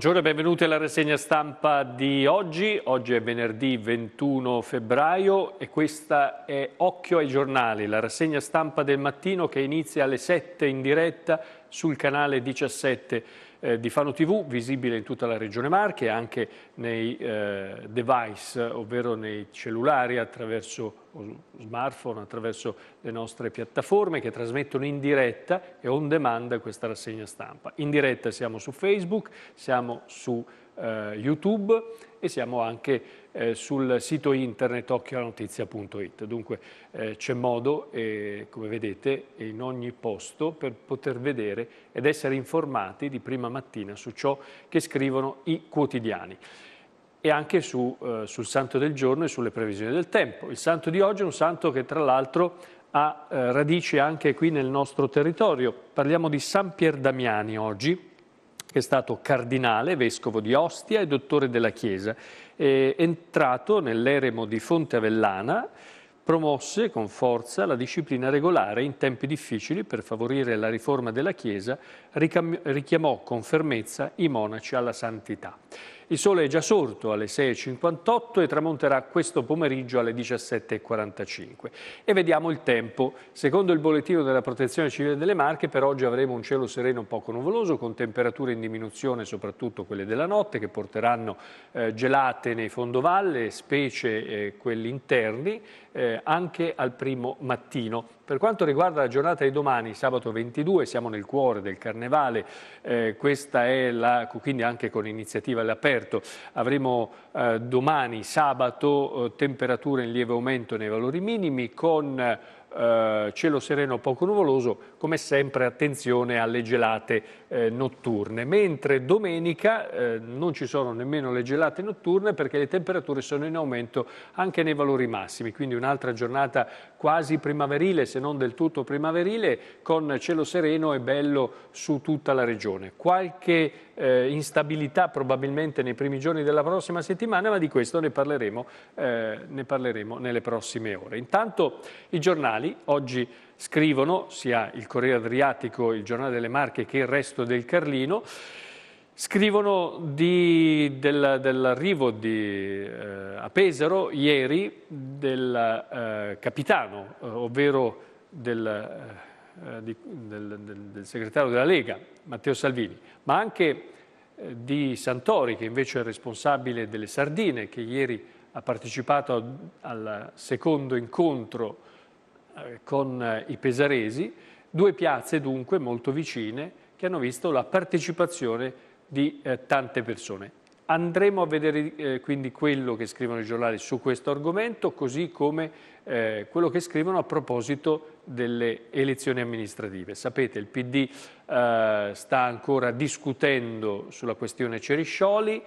Buongiorno e benvenuti alla rassegna stampa di oggi. Oggi è venerdì 21 febbraio e questa è Occhio ai giornali, la rassegna stampa del mattino che inizia alle 7 in diretta sul canale 17 eh, di Fano TV, visibile in tutta la regione Marche, e anche nei eh, device, ovvero nei cellulari attraverso smartphone, attraverso le nostre piattaforme che trasmettono in diretta e on demand questa rassegna stampa. In diretta siamo su Facebook, siamo su eh, YouTube e siamo anche eh, sul sito internet occhiolanotizia.it. Dunque eh, c'è modo, eh, come vedete, in ogni posto per poter vedere ed essere informati di prima mattina su ciò che scrivono i quotidiani e anche su, eh, sul santo del giorno e sulle previsioni del tempo. Il santo di oggi è un santo che tra l'altro ha eh, radici anche qui nel nostro territorio. Parliamo di San Pier Damiani oggi, che è stato cardinale, vescovo di Ostia e dottore della Chiesa. È entrato nell'eremo di Fonte Avellana, promosse con forza la disciplina regolare in tempi difficili per favorire la riforma della Chiesa, richiamò con fermezza i monaci alla santità. Il sole è già sorto alle 6.58 e tramonterà questo pomeriggio alle 17.45. E vediamo il tempo. Secondo il bollettino della Protezione Civile delle Marche, per oggi avremo un cielo sereno poco nuvoloso, con temperature in diminuzione, soprattutto quelle della notte, che porteranno eh, gelate nei fondovalle, specie eh, quelli interni, eh, anche al primo mattino. Per quanto riguarda la giornata di domani, sabato 22, siamo nel cuore del carnevale, eh, questa è la, quindi anche con iniziativa all'aperto, avremo eh, domani sabato eh, temperature in lieve aumento nei valori minimi con eh, cielo sereno poco nuvoloso, come sempre attenzione alle gelate eh, notturne, mentre domenica eh, non ci sono nemmeno le gelate notturne perché le temperature sono in aumento anche nei valori massimi, quindi un'altra giornata quasi primaverile, se non del tutto primaverile, con cielo sereno e bello su tutta la regione. Qualche eh, instabilità probabilmente nei primi giorni della prossima settimana, ma di questo ne parleremo, eh, ne parleremo nelle prossime ore. Intanto i giornali oggi scrivono sia il Corriere Adriatico, il Giornale delle Marche che il resto del Carlino, scrivono di, del, dell'arrivo eh, a Pesaro ieri del eh, capitano, eh, ovvero del, eh, di, del, del, segretario della Lega, Matteo Salvini, ma anche eh, di Santori, che invece è responsabile delle Sardine, che ieri ha partecipato al secondo incontro eh, con eh, i pesaresi, due piazze dunque molto vicine che hanno visto la partecipazione di eh, tante persone. Andremo a vedere eh, quindi quello che scrivono i giornali su questo argomento, così come eh, quello che scrivono a proposito delle elezioni amministrative. Sapete, il PD eh, sta ancora discutendo sulla questione Ceriscioli,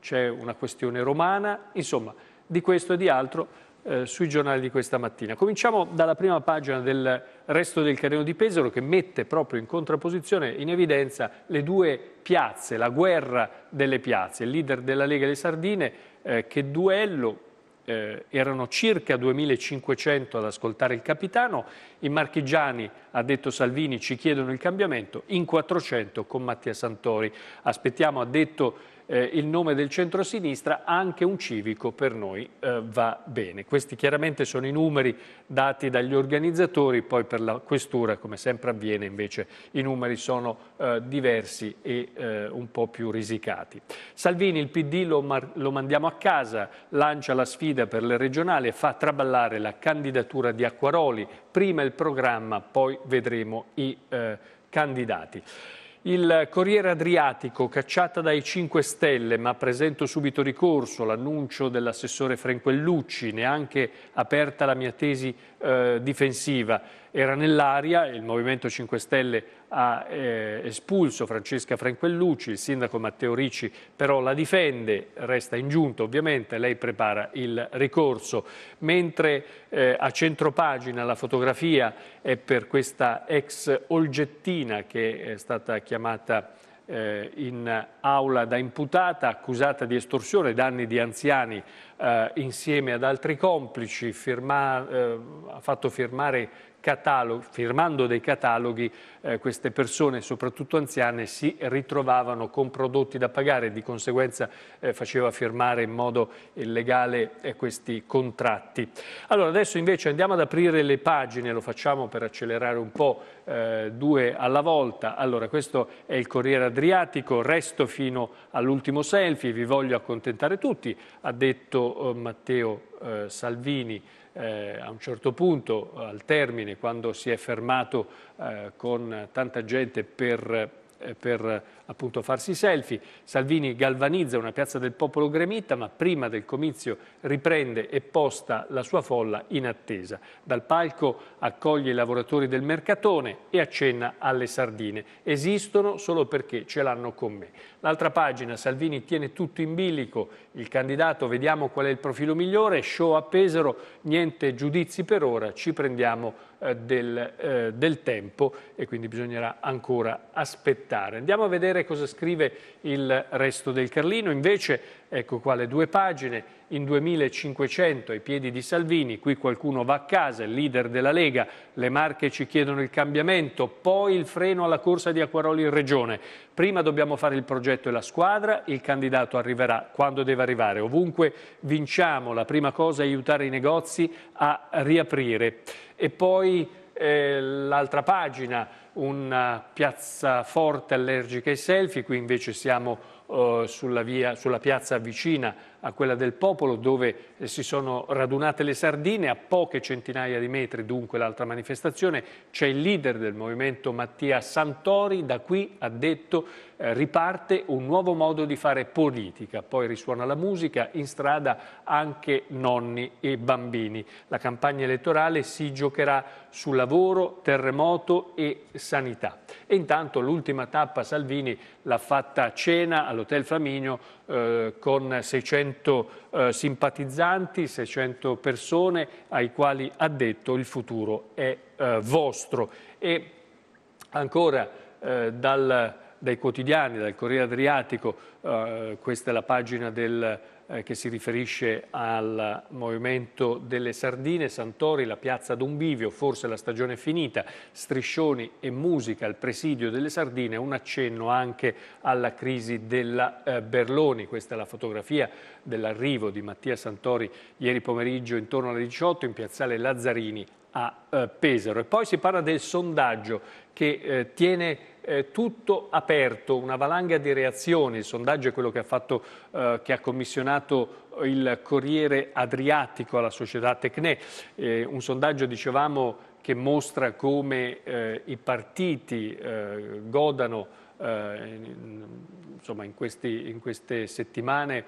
c'è una questione romana, insomma, di questo e di altro eh, sui giornali di questa mattina. Cominciamo dalla prima pagina del resto del Carino di Pesaro che mette proprio in contrapposizione, in evidenza, le due piazze, la guerra delle piazze. Il leader della Lega delle Sardine eh, che duello eh, erano circa 2.500 ad ascoltare il capitano, i marchigiani, ha detto Salvini, ci chiedono il cambiamento, in 400 con Mattia Santori. Aspettiamo, ha detto eh, il nome del centrosinistra, anche un civico per noi eh, va bene. Questi chiaramente sono i numeri dati dagli organizzatori, poi per la questura, come sempre avviene, invece i numeri sono eh, diversi e eh, un po' più risicati. Salvini, il PD lo, lo mandiamo a casa, lancia la sfida per le regionali e fa traballare la candidatura di Acquaroli, prima il programma, poi vedremo i eh, candidati. Il Corriere Adriatico, cacciata dai 5 Stelle, ma presento subito ricorso, l'annuncio dell'assessore Franquellucci, neanche aperta la mia tesi eh, difensiva era nell'aria, il Movimento 5 Stelle ha eh, espulso Francesca Franquellucci, il sindaco Matteo Ricci però la difende, resta ingiunto ovviamente, lei prepara il ricorso, mentre eh, a centropagina la fotografia è per questa ex Olgettina che è stata chiamata eh, in aula da imputata, accusata di estorsione e danni di anziani eh, insieme ad altri complici, firma, eh, ha fatto firmare cataloghi, firmando dei cataloghi, eh, queste persone, soprattutto anziane, si ritrovavano con prodotti da pagare e di conseguenza eh, faceva firmare in modo illegale eh, questi contratti. Allora adesso invece andiamo ad aprire le pagine, lo facciamo per accelerare un po', eh, due alla volta. Allora questo è il Corriere Adriatico, resto fino all'ultimo selfie, vi voglio accontentare tutti, ha detto eh, Matteo eh, Salvini eh, a un certo punto, al termine, quando si è fermato eh, con tanta gente per, eh, per appunto farsi selfie. Salvini galvanizza una piazza del popolo gremita, ma prima del comizio riprende e posta la sua folla in attesa. Dal palco accoglie i lavoratori del mercatone e accenna alle sardine. Esistono solo perché ce l'hanno con me. L'altra pagina, Salvini tiene tutto in bilico. Il candidato, vediamo qual è il profilo migliore, show a Pesaro, niente giudizi per ora, ci prendiamo eh, del, eh, del tempo e quindi bisognerà ancora aspettare. Andiamo a vedere vedere cosa scrive il resto del Carlino. Invece, ecco qua le due pagine, in 2500 ai piedi di Salvini, qui qualcuno va a casa, il leader della Lega, le Marche ci chiedono il cambiamento, poi il freno alla corsa di Acquaroli in Regione. Prima dobbiamo fare il progetto e la squadra, il candidato arriverà quando deve arrivare. Ovunque vinciamo, la prima cosa è aiutare i negozi a riaprire. E poi eh, l'altra pagina una piazza forte allergica ai selfie, qui invece siamo eh, sulla, via, sulla, piazza vicina a quella del popolo dove eh, si sono radunate le sardine, a poche centinaia di metri dunque l'altra manifestazione, c'è il leader del movimento Mattia Santori, da qui ha detto eh, riparte un nuovo modo di fare politica, poi risuona la musica, in strada anche nonni e bambini. La campagna elettorale si giocherà su lavoro, terremoto e sanità. E intanto l'ultima tappa Salvini l'ha fatta a cena all'Hotel Flaminio eh, con 600 eh, simpatizzanti, 600 persone ai quali ha detto il futuro è eh, vostro. E ancora eh, dal, dai quotidiani, dal Corriere Adriatico, eh, questa è la pagina del eh, che si riferisce al movimento delle sardine, Santori, la piazza d'un bivio, forse la stagione è finita, striscioni e musica al presidio delle sardine, un accenno anche alla crisi della eh, Berloni. Questa è la fotografia dell'arrivo di Mattia Santori ieri pomeriggio intorno alle 18 in piazzale Lazzarini a eh, Pesaro. E poi si parla del sondaggio che eh, tiene eh, tutto aperto, una valanga di reazioni. Il sondaggio è quello che ha, fatto, eh, che ha commissionato il Corriere Adriatico alla società Tecne. Eh, un sondaggio, dicevamo, che mostra come eh, i partiti godano insomma, in, questi, in, queste settimane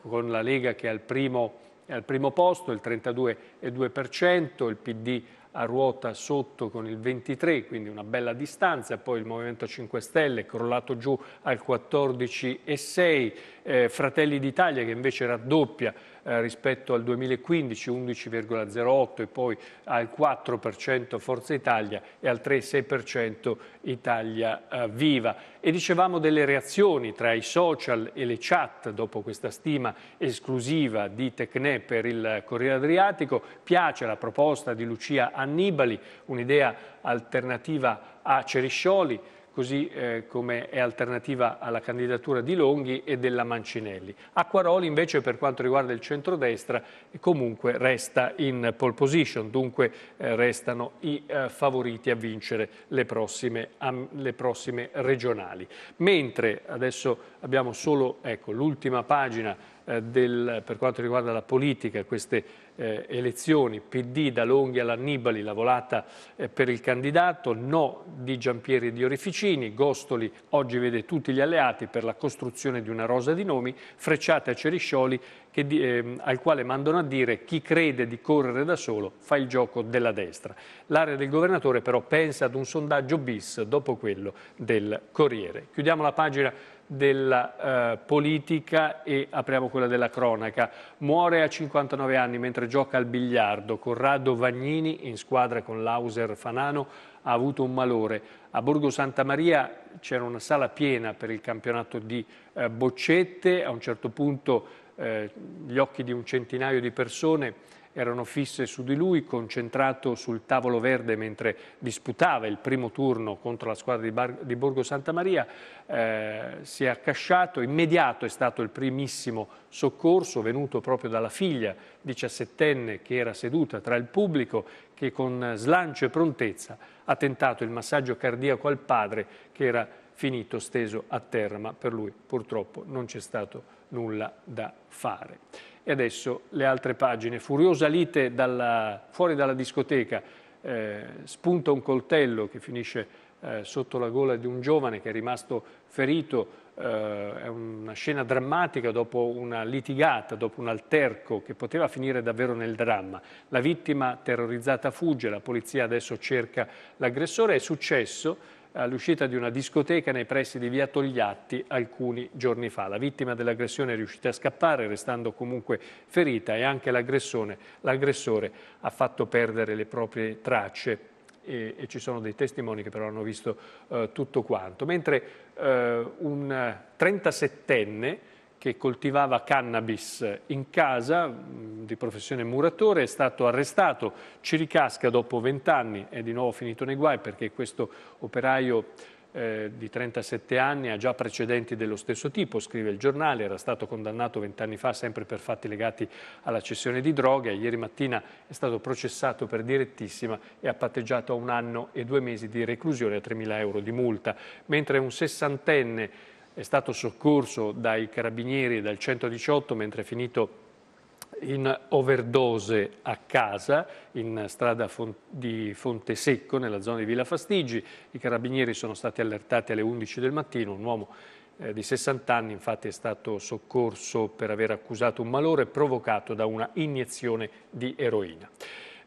con la Lega che è al primo è al primo posto, il 32,2%, il PD a ruota sotto con il 23, quindi una bella distanza, poi il Movimento 5 Stelle è crollato giù al 14,6, eh, Fratelli d'Italia che invece raddoppia eh, rispetto al 2015 11,08 e poi al 4% Forza Italia e al 3,6% Italia eh, Viva. E dicevamo delle reazioni tra i social e le chat dopo questa stima esclusiva di Tecne per il Corriere Adriatico. Piace la proposta di Lucia Annibali, un'idea alternativa a Ceriscioli così eh, come è alternativa alla candidatura di Longhi e della Mancinelli. Acquaroli invece per quanto riguarda il centrodestra comunque resta in pole position, dunque eh, restano i eh, favoriti a vincere le prossime, a, le prossime, regionali. Mentre adesso abbiamo solo ecco, l'ultima pagina eh, del, per quanto riguarda la politica, queste eh, elezioni, PD da Longhi all'Annibali, la volata eh, per il candidato, no di Giampieri e di Orificini, Gostoli oggi vede tutti gli alleati per la costruzione di una rosa di nomi, Frecciate a Ceriscioli che, eh, al quale mandano a dire chi crede di correre da solo fa il gioco della destra. L'area del governatore però pensa ad un sondaggio bis dopo quello del Corriere. Chiudiamo la pagina della eh, politica e apriamo quella della cronaca. Muore a 59 anni mentre gioca al biliardo. Corrado Vagnini, in squadra con Lauser Fanano, ha avuto un malore. A Borgo Santa Maria c'era una sala piena per il campionato di eh, boccette. A un certo punto eh, gli occhi di un centinaio di persone erano fisse su di lui, concentrato sul tavolo verde mentre disputava il primo turno contro la squadra di, Bar di Borgo Santa Maria, eh, si è accasciato, immediato è stato il primissimo soccorso venuto proprio dalla figlia 17enne che era seduta tra il pubblico che con slancio e prontezza ha tentato il massaggio cardiaco al padre che era finito steso a terra, ma per lui purtroppo non c'è stato nulla da fare. E adesso le altre pagine. Furiosa lite dalla, fuori dalla discoteca, eh, spunta un coltello che finisce eh, sotto la gola di un giovane che è rimasto ferito. Eh, è una scena drammatica dopo una litigata, dopo un alterco che poteva finire davvero nel dramma. La vittima terrorizzata fugge, la polizia adesso cerca l'aggressore. È successo all'uscita di una discoteca nei pressi di via Togliatti alcuni giorni fa. La vittima dell'aggressione è riuscita a scappare, restando comunque ferita e anche l'aggressore ha fatto perdere le proprie tracce e, e, ci sono dei testimoni che però hanno visto eh, tutto quanto. Mentre eh, un 37enne che coltivava cannabis in casa, mm, di professione muratore, è stato arrestato, ci ricasca dopo vent'anni, è di nuovo finito nei guai perché questo operaio eh, di 37 anni ha già precedenti dello stesso tipo, scrive il giornale, era stato condannato vent'anni fa sempre per fatti legati alla cessione di droga, ieri mattina è stato processato per direttissima e ha patteggiato a un anno e due mesi di reclusione a 3.000 euro di multa, mentre un sessantenne è stato soccorso dai carabinieri e dal 118 mentre è finito in overdose a casa, in strada di Fontesecco, nella zona di Villa Fastigi. I carabinieri sono stati allertati alle 11 del mattino, un uomo eh, di 60 anni infatti è stato soccorso per aver accusato un malore provocato da una iniezione di eroina.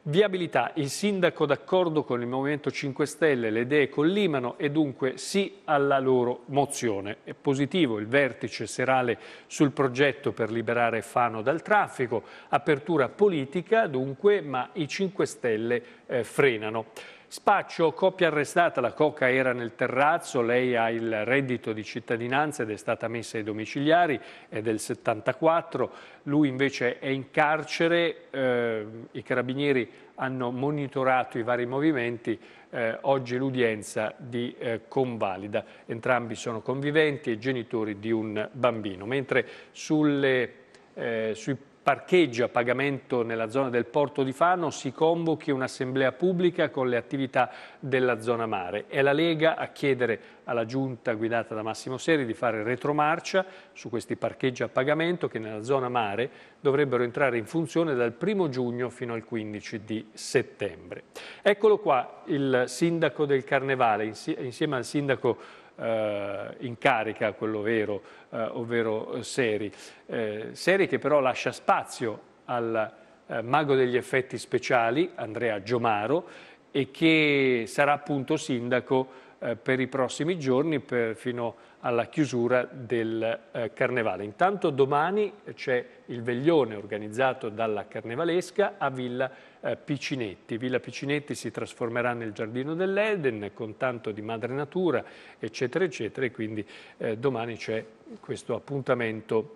Viabilità, il sindaco d'accordo con il Movimento 5 Stelle, le idee collimano e dunque sì alla loro mozione. È positivo il vertice serale sul progetto per liberare Fano dal traffico, apertura politica dunque, ma i 5 Stelle eh, frenano. Spaccio, coppia arrestata, la coca era nel terrazzo, lei ha il reddito di cittadinanza ed è stata messa ai domiciliari, è del 74, lui invece è in carcere, eh, i carabinieri hanno monitorato i vari movimenti, eh, oggi l'udienza di eh, convalida, entrambi sono conviventi e genitori di un bambino, mentre sulle, eh, sui parcheggio a pagamento nella zona del porto di Fano si convochi un'assemblea pubblica con le attività della zona mare. È la Lega a chiedere alla giunta guidata da Massimo Seri di fare retromarcia su questi parcheggi a pagamento che nella zona mare dovrebbero entrare in funzione dal 1 giugno fino al 15 di settembre. Eccolo qua il sindaco del Carnevale insieme al sindaco eh, in carica, quello vero, eh, ovvero eh, Seri. Eh, Seri che però lascia spazio al eh, mago degli effetti speciali, Andrea Giomaro, e che sarà appunto sindaco eh, per i prossimi giorni per, fino alla chiusura del eh, Carnevale. Intanto domani c'è il veglione organizzato dalla Carnevalesca a Villa eh, Picinetti. Villa Picinetti si trasformerà nel Giardino dell'Eden con tanto di madre natura, eccetera, eccetera, e quindi eh, domani c'è questo appuntamento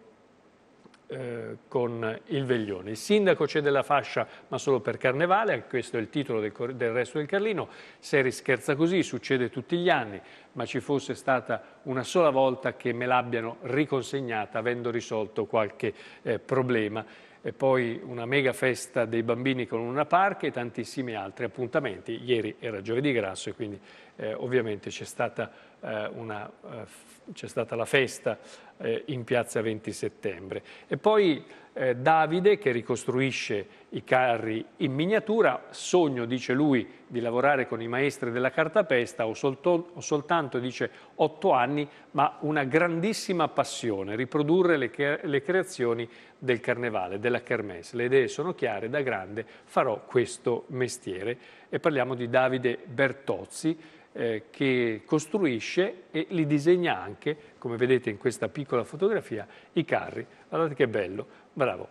eh, con il Veglione. Il sindaco cede la fascia ma solo per Carnevale, questo è il titolo del, del resto del Carlino, Seri scherza così, succede tutti gli anni, ma ci fosse stata una sola volta che me l'abbiano riconsegnata avendo risolto qualche eh, problema. E poi una mega festa dei bambini con una parca e tantissimi altri appuntamenti. Ieri era giovedì grasso e quindi eh, ovviamente c'è stata eh, una, eh, c'è stata la festa eh, in piazza 20 settembre. E poi Davide che ricostruisce i carri in miniatura, sogno, dice lui, di lavorare con i maestri della cartapesta, ho, solto, ho soltanto, dice, otto anni, ma una grandissima passione, riprodurre le, le creazioni del carnevale, della kermesse. Le idee sono chiare, da grande farò questo mestiere. E parliamo di Davide Bertozzi, eh, che costruisce e li disegna anche, come vedete in questa piccola fotografia, i carri. Guardate che bello, bravo.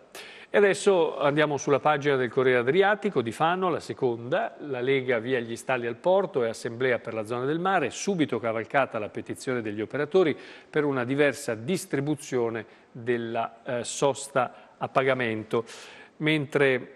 E adesso andiamo sulla pagina del Corriere Adriatico di Fano, la seconda, la Lega via gli stalli al porto e assemblea per la zona del mare, subito cavalcata la petizione degli operatori per una diversa distribuzione della eh, sosta a pagamento. Mentre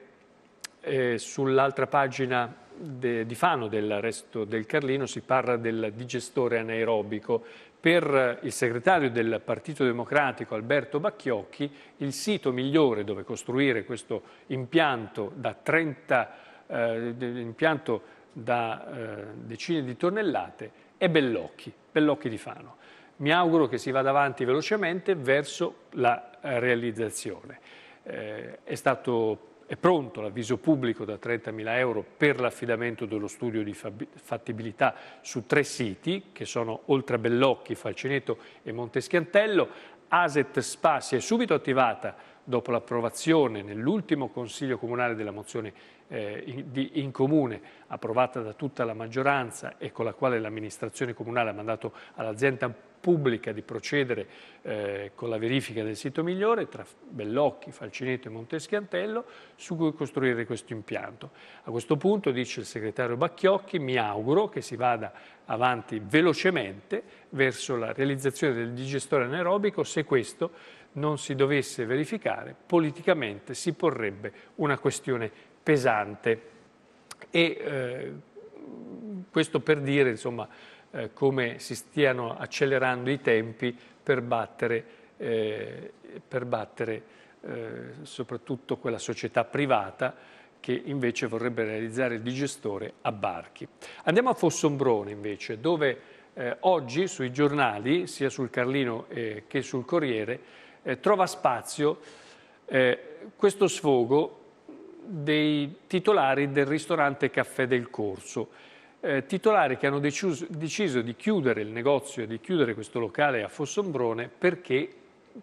eh, sull'altra pagina de, di Fano, del resto del Carlino, si parla del digestore anaerobico. Per eh, il segretario del Partito Democratico Alberto Bacchiocchi, il sito migliore dove costruire questo impianto da 30 eh, impianto da eh, decine di tonnellate è Bellocchi, Bellocchi di Fano. Mi auguro che si vada avanti velocemente verso la eh, realizzazione. Eh, è stato è pronto l'avviso pubblico da 30.000 euro per l'affidamento dello studio di fattibilità su tre siti, che sono Oltre Bellocchi, Falceneto e Monteschiantello. Aset Spa si è subito attivata dopo l'approvazione nell'ultimo Consiglio Comunale della mozione eh, in, di, in, comune approvata da tutta la maggioranza e con la quale l'amministrazione comunale ha mandato all'azienda pubblica di procedere eh, con la verifica del sito migliore tra Bellocchi, Falcinetto e Monteschiantello su cui costruire questo impianto. A questo punto, dice il segretario Bacchiocchi, mi auguro che si vada avanti velocemente verso la realizzazione del digestore anaerobico se questo non si dovesse verificare, politicamente si porrebbe una questione pesante. E eh, questo per dire, insomma, eh, come si stiano accelerando i tempi per battere, eh, per battere eh, soprattutto quella società privata che invece vorrebbe realizzare il digestore a barchi. Andiamo a Fossombrone invece, dove eh, oggi sui giornali, sia sul Carlino eh, che sul Corriere, eh, trova spazio questo sfogo dei titolari del ristorante Caffè del Corso, eh, titolari che hanno deciso, deciso, di chiudere il negozio e di chiudere questo locale a Fossombrone perché,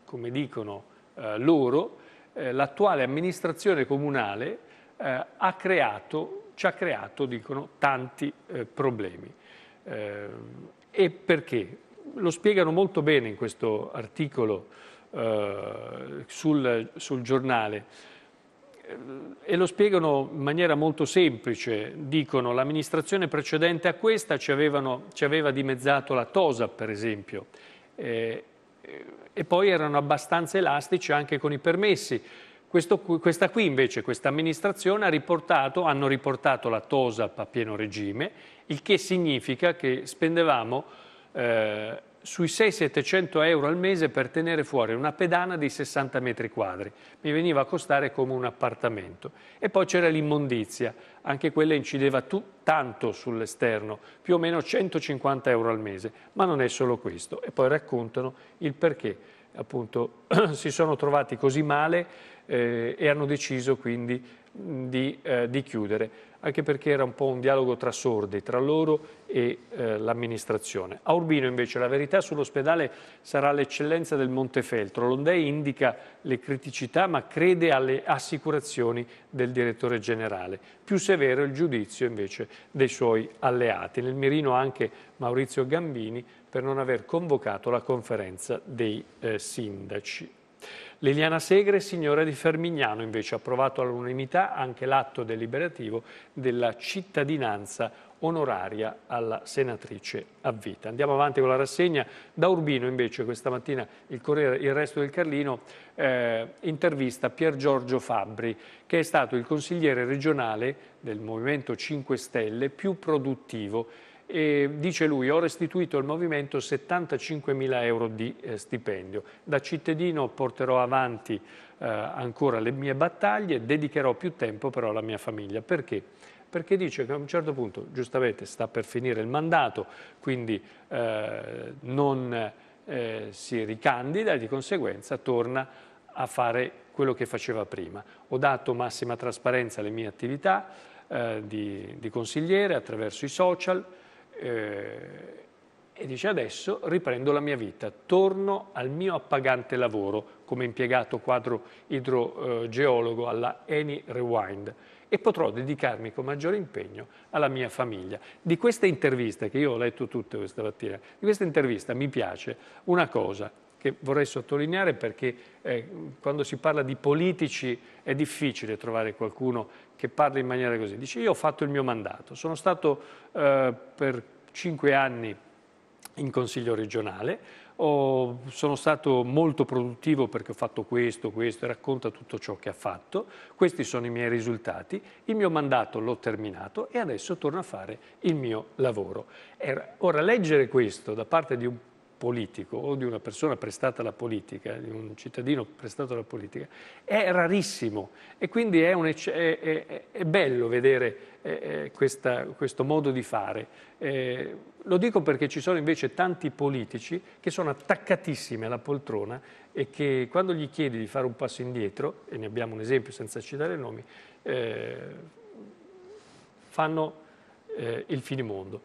come dicono eh, loro, eh, l'attuale amministrazione comunale eh, ha creato, ci ha creato, dicono, tanti eh, problemi. Eh, e perché? Lo spiegano molto bene in questo articolo sul, sul giornale e lo spiegano in maniera molto semplice, dicono l'amministrazione precedente a questa ci, avevano, ci aveva dimezzato la TOSA per esempio eh, e poi erano abbastanza elastici anche con i permessi. Questo, questa qui invece, questa amministrazione ha riportato, hanno riportato la TOSAP a pieno regime, il che significa che spendevamo eh, sui 6-700 euro al mese per tenere fuori una pedana di 60 metri quadri. Mi veniva a costare come un appartamento. E poi c'era l'immondizia, anche quella incideva tanto sull'esterno, più o meno 150 euro al mese, ma non è solo questo. E poi raccontano il perché appunto si sono trovati così male eh, e hanno deciso quindi di, eh, di, chiudere, anche perché era un po' un dialogo tra sordi, tra loro e eh, l'amministrazione. A Urbino invece la verità sull'ospedale sarà l'eccellenza del Montefeltro. Londei indica le criticità ma crede alle assicurazioni del direttore generale. Più severo il giudizio invece dei suoi alleati. Nel mirino anche Maurizio Gambini per non aver convocato la conferenza dei eh, sindaci. Liliana Segre, signora di Fermignano, invece ha approvato all'unanimità anche l'atto deliberativo della cittadinanza onoraria alla senatrice a vita. Andiamo avanti con la rassegna. Da Urbino invece questa mattina il Corriere Il Resto del Carlino eh, intervista Pier Giorgio Fabbri che è stato il consigliere regionale del Movimento 5 Stelle più produttivo e dice lui, ho restituito al movimento 75 mila euro di eh, stipendio. Da cittadino porterò avanti eh, ancora le mie battaglie, dedicherò più tempo però alla mia famiglia. Perché? Perché dice che a un certo punto, giustamente, sta per finire il mandato, quindi eh, non eh, si ricandida e di conseguenza torna a fare quello che faceva prima. Ho dato massima trasparenza alle mie attività eh, di, di consigliere attraverso i social, eh, e dice adesso riprendo la mia vita, torno al mio appagante lavoro come impiegato quadro idrogeologo alla Eni Rewind e potrò dedicarmi con maggiore impegno alla mia famiglia. Di questa intervista, che io ho letto tutte questa mattina, di questa intervista mi piace una cosa, che vorrei sottolineare perché eh, quando si parla di politici è difficile trovare qualcuno che parli in maniera così. Dice io ho fatto il mio mandato, sono stato eh, per cinque anni in consiglio regionale, ho, sono stato molto produttivo perché ho fatto questo, questo, e racconta tutto ciò che ha fatto, questi sono i miei risultati, il mio mandato l'ho terminato e adesso torno a fare il mio lavoro. ora leggere questo da parte di un politico o di una persona prestata alla politica, di un cittadino prestato alla politica, è rarissimo e quindi è, un, è, è, è bello vedere eh, eh, questa, questo modo di fare. Eh, lo dico perché ci sono invece tanti politici che sono attaccatissimi alla poltrona e che quando gli chiedi di fare un passo indietro, e ne abbiamo un esempio senza citare nomi, eh, fanno eh, il finimondo.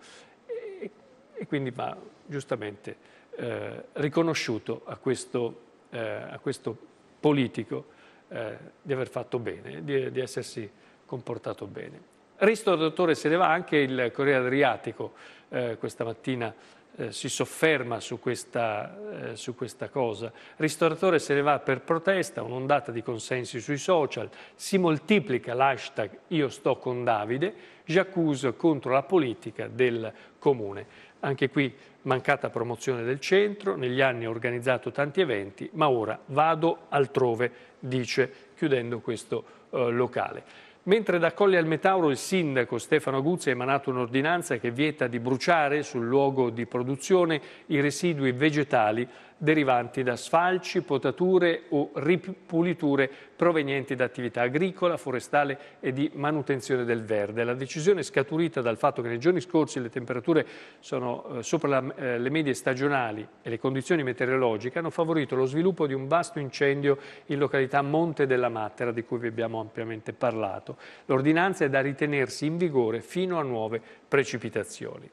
E, e quindi va giustamente eh, riconosciuto a questo, eh, a questo politico eh, di aver fatto bene, di, di essersi comportato bene. Risto dottore se ne va anche il Corriere Adriatico eh, questa mattina eh, si sofferma su questa, eh, su questa, cosa. Ristoratore se ne va per protesta, un'ondata di consensi sui social, si moltiplica l'hashtag Io sto con Davide, Giacuse contro la politica del comune. Anche qui mancata promozione del centro, negli anni ho organizzato tanti eventi, ma ora vado altrove, dice, chiudendo questo eh, locale. Mentre da Colli al Metauro il sindaco Stefano Guzzi ha emanato un'ordinanza che vieta di bruciare sul luogo di produzione i residui vegetali derivanti da sfalci, potature o ripuliture provenienti da attività agricola, forestale e di manutenzione del verde. La decisione è scaturita dal fatto che nei giorni scorsi le temperature sono eh, sopra la, eh, le medie stagionali e le condizioni meteorologiche hanno favorito lo sviluppo di un vasto incendio in località Monte della Mattera, di cui vi abbiamo ampiamente parlato. L'ordinanza è da ritenersi in vigore fino a nuove precipitazioni.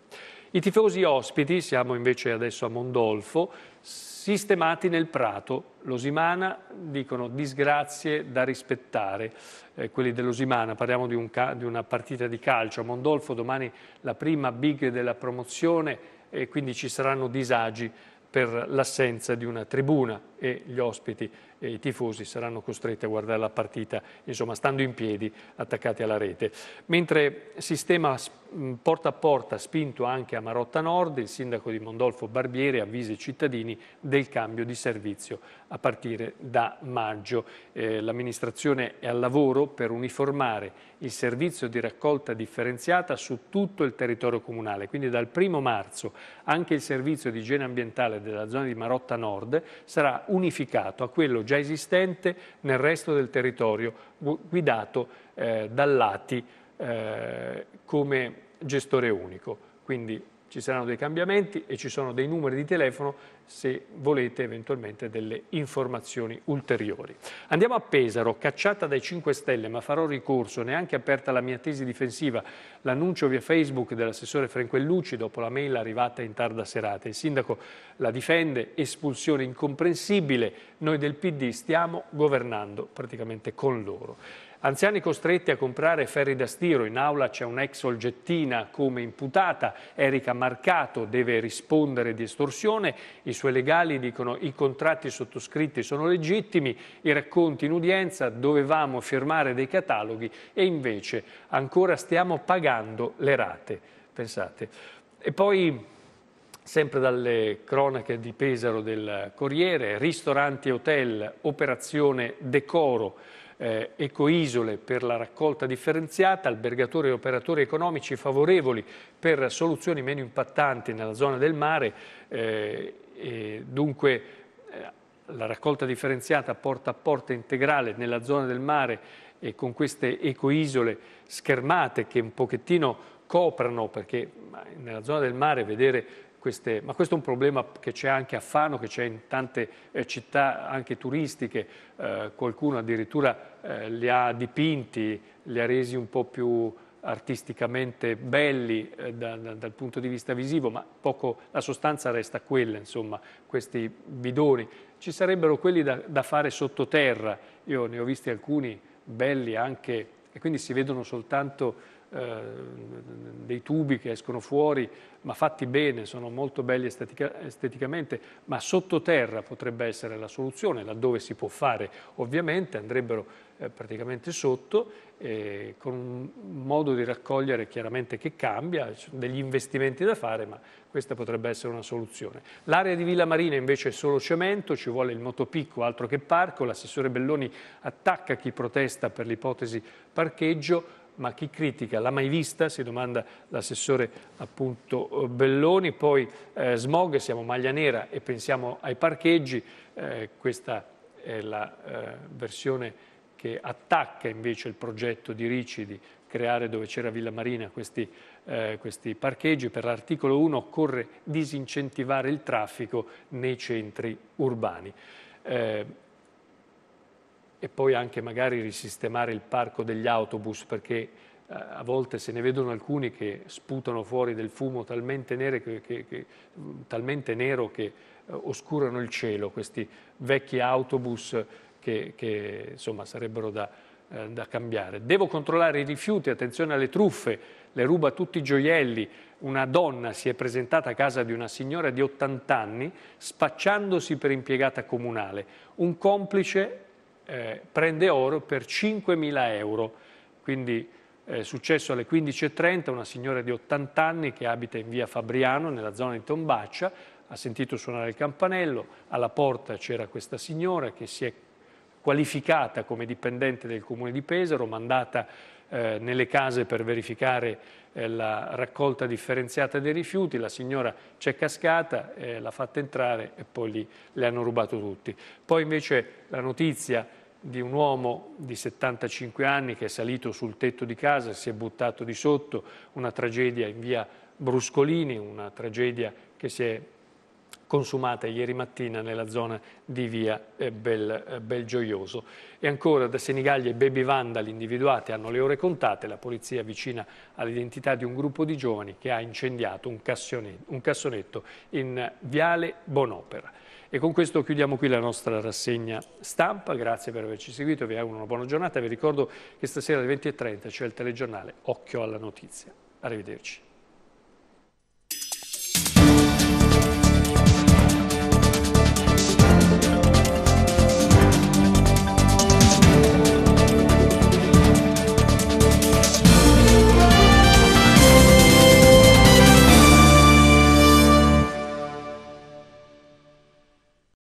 I tifosi ospiti, siamo invece adesso a Mondolfo, sistemati nel prato. L'Osimana, dicono, disgrazie da rispettare, eh, quelli dell'Osimana, parliamo di, un di, una partita di calcio, a Mondolfo domani la prima big della promozione e quindi ci saranno disagi per l'assenza di una tribuna e gli ospiti e i tifosi saranno costretti a guardare la partita, insomma, stando in piedi, attaccati alla rete. Mentre sistema mm, porta a porta spinto anche a Marotta Nord, il sindaco di Mondolfo Barbieri avvisa i cittadini del cambio di servizio a partire da maggio. Eh, L'amministrazione è al lavoro per uniformare il servizio di raccolta differenziata su tutto il territorio comunale, quindi dal primo marzo anche il servizio di igiene ambientale della zona di Marotta Nord sarà unificato a quello già esistente nel resto del territorio, guidato eh, dall'ATI eh, come gestore unico. Quindi ci saranno dei cambiamenti e ci sono dei numeri di telefono se volete eventualmente delle informazioni ulteriori. Andiamo a Pesaro, cacciata dai 5 Stelle ma farò ricorso, neanche aperta la mia tesi difensiva, l'annuncio via Facebook dell'assessore Franquellucci dopo la mail arrivata in tarda serata. Il sindaco la difende, espulsione incomprensibile, noi del PD stiamo governando praticamente con loro. Anziani costretti a comprare ferri da stiro, in aula c'è un'ex Olgettina come imputata, Erika Marcato deve rispondere di estorsione, i suoi legali dicono i contratti sottoscritti sono legittimi, i racconti in udienza dovevamo firmare dei cataloghi e invece ancora stiamo pagando le rate, pensate. E poi Sempre dalle cronache di Pesaro del Corriere, ristoranti e hotel, operazione decoro eh, ecoisole per la raccolta differenziata, albergatori e operatori economici favorevoli per soluzioni meno impattanti nella zona del mare, eh, dunque eh, la raccolta differenziata porta a porta integrale nella zona del mare e con queste ecoisole schermate che un pochettino coprano, perché nella zona del mare vedere queste, ma questo è un problema che c'è anche a Fano, che c'è in tante eh, città anche turistiche, eh, qualcuno addirittura eh, li ha dipinti, li ha resi un po' più artisticamente belli eh, da, da, dal punto di vista visivo, ma poco, la sostanza resta quella, insomma, questi bidoni. Ci sarebbero quelli da, da fare sottoterra, io ne ho visti alcuni belli anche, e quindi si vedono soltanto eh, dei tubi che escono fuori, ma fatti bene, sono molto belli estetica, esteticamente, ma sottoterra potrebbe essere la soluzione, laddove si può fare ovviamente, andrebbero eh, praticamente sotto, eh, con un modo di raccogliere chiaramente che cambia, degli investimenti da fare, ma questa potrebbe essere una soluzione. L'area di Villa Marina invece è solo cemento, ci vuole il motopicco, altro che parco, l'assessore Belloni attacca chi protesta per l'ipotesi parcheggio, ma chi critica l'ha mai vista? Si domanda l'assessore appunto Belloni. Poi eh, smog, siamo maglia nera e pensiamo ai parcheggi. Eh, questa è la eh, versione che attacca invece il progetto di Ricci di creare dove c'era Villa Marina questi, eh, questi parcheggi. Per l'articolo 1 occorre disincentivare il traffico nei centri urbani. Eh, e poi anche magari risistemare il parco degli autobus perché eh, a volte se ne vedono alcuni che sputano fuori del fumo talmente, che, che, che, talmente nero che eh, oscurano il cielo, questi vecchi autobus che, insomma, sarebbero da, eh, da, cambiare. Devo controllare i rifiuti, attenzione alle truffe, le ruba tutti i gioielli. Una donna si è presentata a casa di una signora di 80 anni spacciandosi per impiegata comunale. Un complice eh, prende oro per 5.000 euro, quindi è eh, successo alle 15.30, una signora di 80 anni che abita in via Fabriano, nella zona di Tombaccia, ha sentito suonare il campanello, alla porta c'era questa signora che si è qualificata come dipendente del Comune di Pesaro, mandata eh, nelle case per verificare eh, la raccolta differenziata dei rifiuti, la signora c'è cascata, eh, l'ha fatta entrare e poi lì le hanno rubato tutti. Poi invece la notizia di un uomo di 75 anni che è salito sul tetto di casa, si è buttato di sotto, una tragedia in via Bruscolini, una tragedia che si è consumata ieri mattina nella zona di via eh, Bel, eh, Belgioioso. E ancora da Senigallia e baby vandali individuati hanno le ore contate, la polizia vicina all'identità di un gruppo di giovani che ha incendiato un, un cassonetto in eh, viale Bonopera. E con questo chiudiamo qui la nostra rassegna stampa, grazie per averci seguito, vi auguro una buona giornata, vi ricordo che stasera alle 20.30 c'è il telegiornale Occhio alla notizia. Arrivederci.